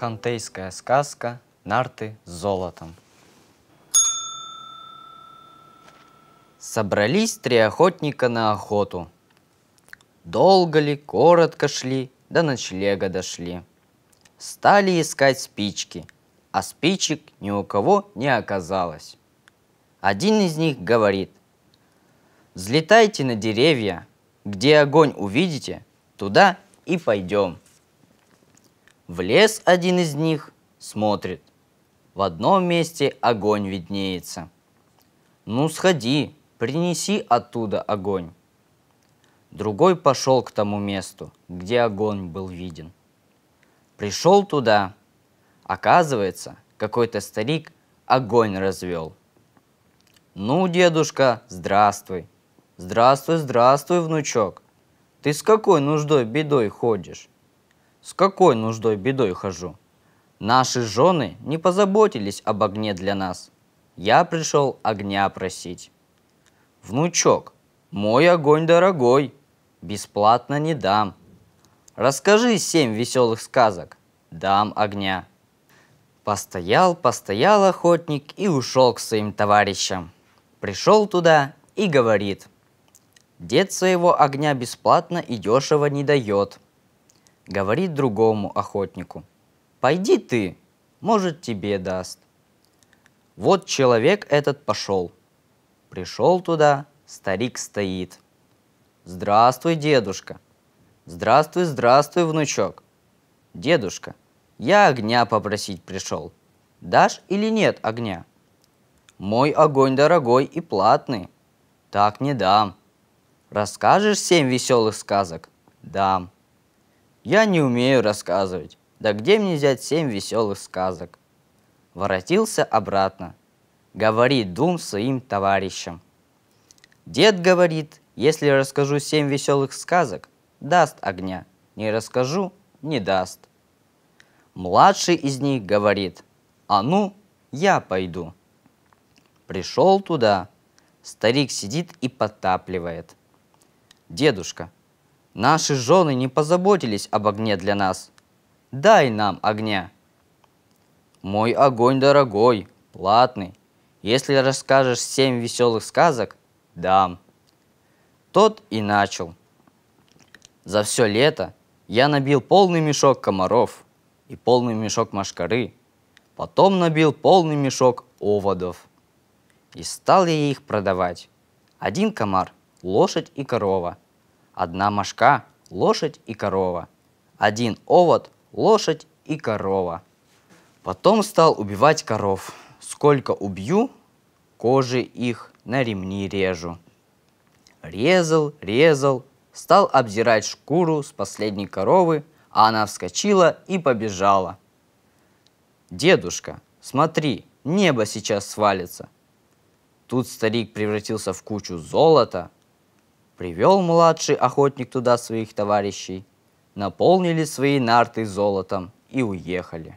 Хантейская сказка «Нарты с золотом». Собрались три охотника на охоту. Долго ли, коротко шли, до ночлега дошли. Стали искать спички, а спичек ни у кого не оказалось. Один из них говорит, «Взлетайте на деревья, где огонь увидите, туда и пойдем». В лес один из них, смотрит. В одном месте огонь виднеется. Ну сходи, принеси оттуда огонь. Другой пошел к тому месту, где огонь был виден. Пришел туда. Оказывается, какой-то старик огонь развел. Ну, дедушка, здравствуй. Здравствуй, здравствуй, внучок. Ты с какой нуждой бедой ходишь? С какой нуждой бедой хожу? Наши жены не позаботились об огне для нас. Я пришел огня просить. Внучок, мой огонь дорогой, бесплатно не дам. Расскажи семь веселых сказок, дам огня. Постоял, постоял охотник и ушел к своим товарищам. Пришел туда и говорит, дед своего огня бесплатно и дешево не дает – говорит другому охотнику, «Пойди ты, может, тебе даст». Вот человек этот пошел. Пришел туда, старик стоит. «Здравствуй, дедушка!» «Здравствуй, здравствуй, внучок!» «Дедушка, я огня попросить пришел. Дашь или нет огня?» «Мой огонь дорогой и платный. Так не дам. Расскажешь семь веселых сказок?» «Дам». Я не умею рассказывать. Да где мне взять семь веселых сказок? Воротился обратно. Говорит Дум своим товарищам. Дед говорит, если расскажу семь веселых сказок, даст огня. Не расскажу, не даст. Младший из них говорит, а ну, я пойду. Пришел туда. Старик сидит и подтапливает. Дедушка, Наши жены не позаботились об огне для нас. Дай нам огня. Мой огонь дорогой, платный. Если расскажешь семь веселых сказок, дам. Тот и начал. За все лето я набил полный мешок комаров и полный мешок машкары. Потом набил полный мешок оводов. И стал я их продавать. Один комар, лошадь и корова – Одна мошка – лошадь и корова. Один овод – лошадь и корова. Потом стал убивать коров. Сколько убью, кожи их на ремни режу. Резал, резал, стал обдирать шкуру с последней коровы, а она вскочила и побежала. «Дедушка, смотри, небо сейчас свалится!» Тут старик превратился в кучу золота – Привел младший охотник туда своих товарищей, наполнили свои нарты золотом и уехали.